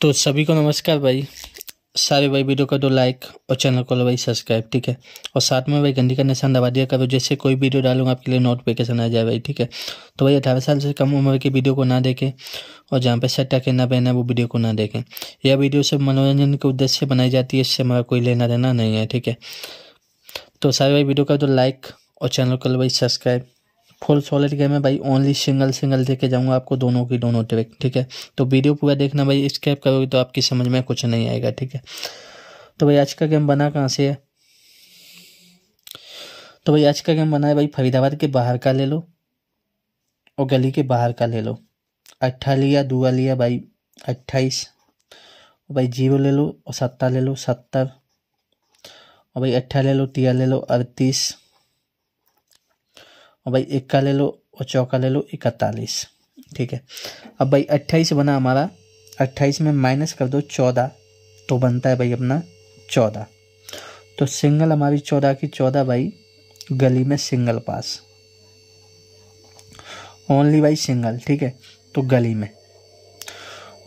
तो सभी को नमस्कार भाई सारे भाई वीडियो कर दो लाइक और चैनल को लो भाई सब्सक्राइब ठीक है और साथ में भाई गंदी का निशान दबा दिया करो जैसे कोई वीडियो डालूंगा आपके लिए नोटिफिकेशन आ जाए भाई ठीक है तो भाई अठारह साल से कम उम्र की वीडियो को ना देखें और जहाँ पे सट्टा कहना पहना वो वीडियो को ना देखें यह वीडियो सिर्फ मनोरंजन के उद्देश्य से बनाई जाती है इससे हमारा कोई लेना देना नहीं है ठीक है तो सारे भाई वीडियो कर दो लाइक और चैनल को लो भाई सब्सक्राइब फुल सॉलिड गेम है भाई ओनली सिंगल सिंगल देके जाऊंगा आपको दोनों की दोनों ट्रिक ठीक है तो वीडियो पूरा देखना भाई स्कैप करोगे तो आपकी समझ में कुछ नहीं आएगा ठीक है तो भाई आज का गेम बना कहाँ से है तो भाई आज का गेम बना है भाई फरीदाबाद के बाहर का ले लो और गली के बाहर का ले लो अट्ठा लिया दुआ लिया भाई अट्ठाईस भाई जीरो ले लो और सत्ता ले लो सत्तर और भाई अट्ठा ले लो तिया ले लो अड़तीस और भाई इक्का ले लो और चौका ले लो इकतालीस ठीक है अब भाई अट्ठाईस बना हमारा अट्ठाईस में माइनस कर दो चौदह तो बनता है भाई अपना चौदह तो सिंगल हमारी चौदह की चौदह भाई गली में सिंगल पास ओनली भाई सिंगल ठीक है तो गली में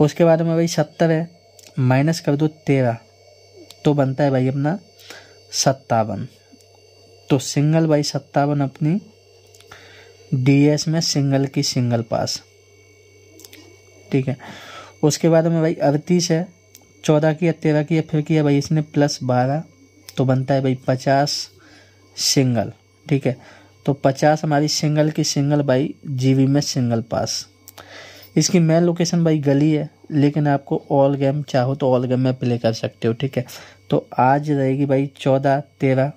उसके बाद में भाई सत्तर है माइनस कर दो तेरह तो बनता है भाई अपना सत्तावन तो सिंगल भाई सत्तावन अपनी डीएस में सिंगल की सिंगल पास ठीक है उसके बाद में भाई अड़तीस है चौदह की या तेरह की या फिर की है भाई इसने प्लस बारह तो बनता है भाई पचास सिंगल ठीक है तो पचास हमारी सिंगल की सिंगल बाई जीवी में सिंगल पास इसकी मेन लोकेशन भाई गली है लेकिन आपको ऑल गेम चाहो तो ऑल गेम में प्ले कर सकते हो ठीक है तो आज रहेगी भाई चौदह तेरह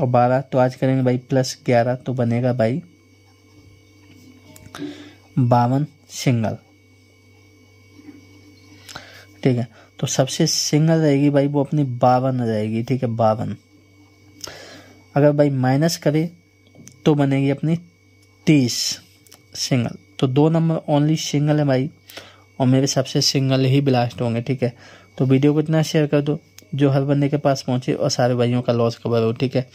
और बारह तो आज करेंगे भाई प्लस ग्यारह तो बनेगा भाई बावन सिंगल ठीक है तो सबसे सिंगल रहेगी भाई वो अपनी बावन रहेगी ठीक है बावन अगर भाई माइनस करे तो बनेगी अपनी तीस सिंगल तो दो नंबर ओनली सिंगल है भाई और मेरे सबसे सिंगल ही ब्लास्ट होंगे ठीक है तो वीडियो को इतना शेयर कर दो जो हर बंदे के पास पहुंचे और सारे भाइयों का लॉस कवर हो ठीक है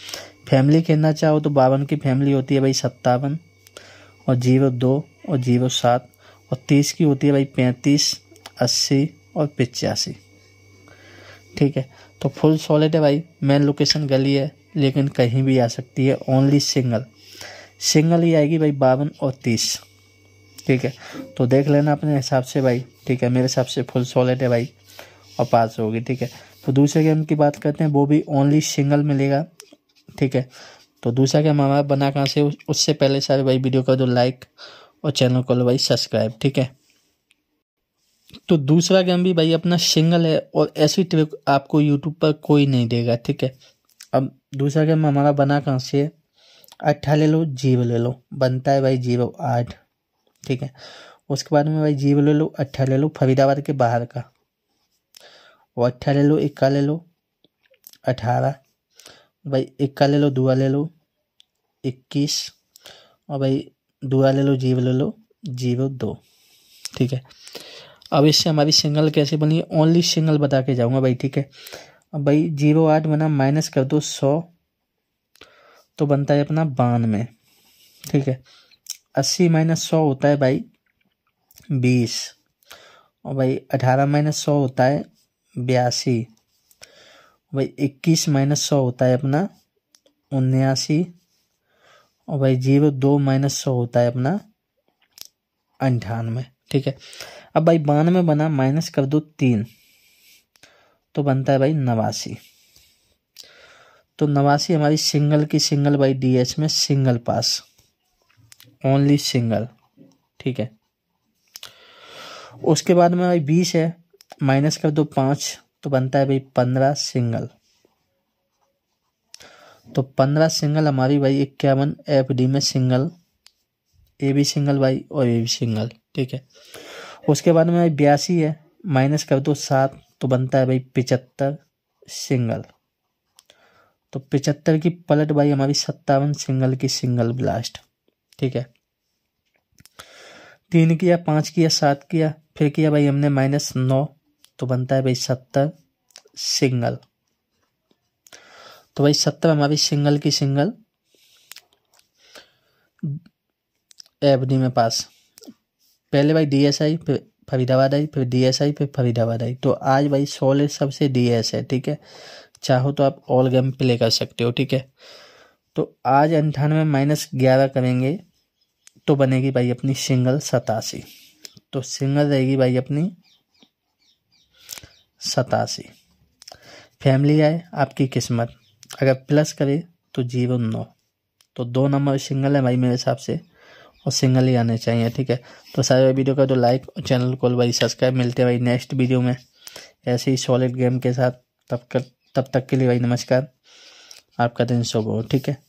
फैमिली कहना चाहो तो बावन की फैमिली होती है भाई सत्तावन और जीरो दो और जीरो सात और तीस की होती है भाई पैंतीस अस्सी और पचासी ठीक है तो फुल सॉलिड है भाई मेन लोकेशन गली है लेकिन कहीं भी आ सकती है ओनली सिंगल सिंगल ही आएगी भाई बावन और तीस ठीक है तो देख लेना अपने हिसाब से भाई ठीक है मेरे हिसाब से फुल सॉलिड है भाई और पास होगी ठीक है तो दूसरे गेम की बात करते हैं वो भी ओनली सिंगल मिलेगा ठीक है तो दूसरा क्या मामा बना कहाँ से उससे पहले सारे भाई वीडियो कर दो लाइक और चैनल को लो भाई सब्सक्राइब ठीक है तो दूसरा गेम भी भाई अपना सिंगल है और ऐसी ट्रिक आपको यूट्यूब पर कोई नहीं देगा ठीक है अब दूसरा गेम हमारा बना कहाँ से अट्ठा ले लो जीव ले लो बनता है भाई जीव आठ ठीक है उसके बाद में भाई जीव ले लो अट्ठा ले लो फरीदाबाद के बाहर का और अट्ठा ले लो इक्का ले लो अठारह भाई इक्का ले लो दुआ ले लो इक्कीस और भाई दुआ ले लो जीव ले लो जीरो दो ठीक है अब इससे हमारी सिंगल कैसे बनी ओनली सिंगल बता के जाऊंगा भाई ठीक है अब भाई जीरो आठ बना माइनस कर दो सौ तो बनता है अपना बानवे ठीक है अस्सी माइनस सौ होता है भाई बीस और भाई अठारह माइनस सौ होता है बयासी भाई इक्कीस माइनस सौ होता है अपना उन्यासी और भाई जीरो दो माइनस सौ होता है अपना अंठानवे ठीक है अब भाई बानवे बना माइनस कर दो तीन तो बनता है भाई नवासी तो नवासी हमारी सिंगल की सिंगल भाई डी एच में सिंगल पास ओनली सिंगल ठीक है उसके बाद में भाई बीस है माइनस कर दो पाँच तो बनता है भाई पंद्रह सिंगल तो पंद्रह सिंगल हमारी भाई इक्यावन एफ डी में सिंगल ए भी सिंगल भाई और ए भी सिंगल ठीक है उसके बाद में भाई बयासी है माइनस कर दो सात तो बनता है भाई पिचहत्तर सिंगल तो पिचहत्तर की पलट भाई हमारी सत्तावन सिंगल की सिंगल ब्लास्ट ठीक है तीन किया पाँच किया सात किया फिर किया भाई हमने माइनस नौ तो बनता है भाई सत्तर सिंगल तो भाई सत्तर हमारी सिंगल की सिंगल एवनी में पास पहले भाई डीएसआई फिर फरीदाबाद आई फिर डीएसआई फिर फरीदाबाद आई तो आज भाई सोलह सबसे डीएस है ठीक है चाहो तो आप ऑल गेम प्ले कर सकते हो ठीक है तो आज अंठानवे माइनस ग्यारह करेंगे तो बनेगी भाई अपनी सिंगल सतासी तो सिंगल रहेगी भाई अपनी सतासी फैमिली आए आपकी किस्मत अगर प्लस करे तो जीवन नौ तो दो नंबर सिंगल है भाई मेरे हिसाब से और सिंगल ही आने चाहिए ठीक है तो सारे वीडियो का जो लाइक और चैनल को भाई सब्सक्राइब मिलते हैं भाई नेक्स्ट वीडियो में ऐसे ही सॉलिड गेम के साथ तब तक तब तक के लिए भाई नमस्कार आपका दिन शुभ हो ठीक है